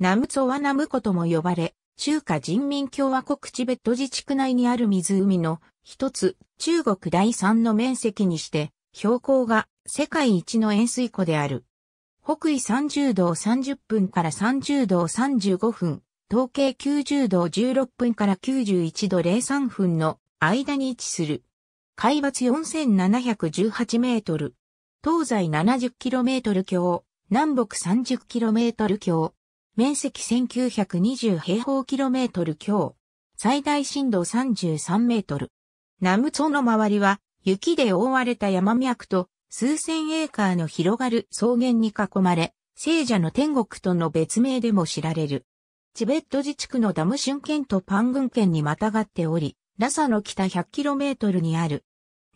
ナムツォはナム湖とも呼ばれ、中華人民共和国チベット自治区内にある湖の一つ、中国第三の面積にして、標高が世界一の円水湖である。北緯30度30分から30度35分、統計90度16分から91度03分の間に位置する。海抜4718メートル。東西70キロメートル強、南北30キロメートル強。面積1920平方キロメートル強。最大震度33メートル。ナムツォの周りは雪で覆われた山脈と数千エーカーの広がる草原に囲まれ、聖者の天国との別名でも知られる。チベット自治区のダム春県とパン群県にまたがっており、ラサの北 100km にある。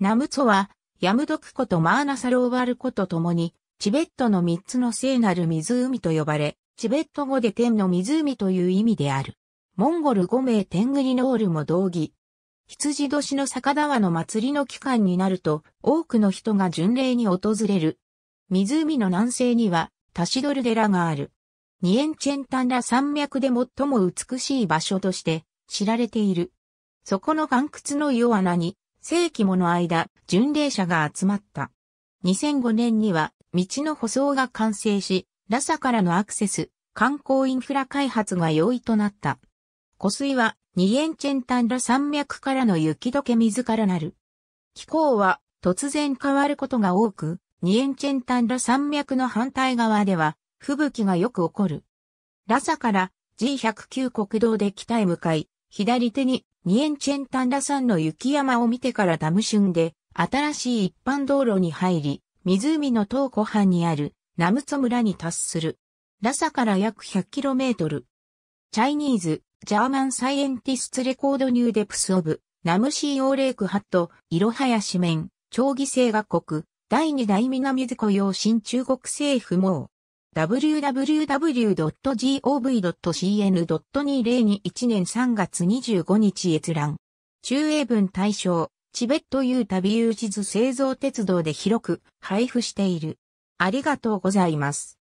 ナムツォは、ヤムドク湖とマーナサローワル湖と共に、チベットの3つの聖なる湖と呼ばれ、チベット語で天の湖という意味である。モンゴル5名天狗にノールも同義。羊年の酒川の祭りの期間になると、多くの人が巡礼に訪れる。湖の南西には、タシドル寺がある。ニエンチェンタンラ山脈で最も美しい場所として知られている。そこの岩窟の岩穴に、世紀もの間、巡礼者が集まった。2005年には、道の舗装が完成し、ラサからのアクセス、観光インフラ開発が容易となった。湖水は、ニエンチェンタンラ山脈からの雪解け水からなる。気候は、突然変わることが多く、ニエンチェンタンラ山脈の反対側では、吹雪がよく起こる。ラサから G109 国道で北へ向かい、左手にニエンチェンタンラ山の雪山を見てからダムシュンで、新しい一般道路に入り、湖の東湖畔にあるナムツ村に達する。ラサから約 100km。チャイニーズ、ジャーマンサイエンティスツレコードニューデプスオブ、ナムシーオーレークハット、イロハヤシメン、長義生学国、第二代南図雇用新中国政府網。www.gov.cn.2021 年3月25日閲覧。中英文対象、チベットユータビユー地図製造鉄道で広く配布している。ありがとうございます。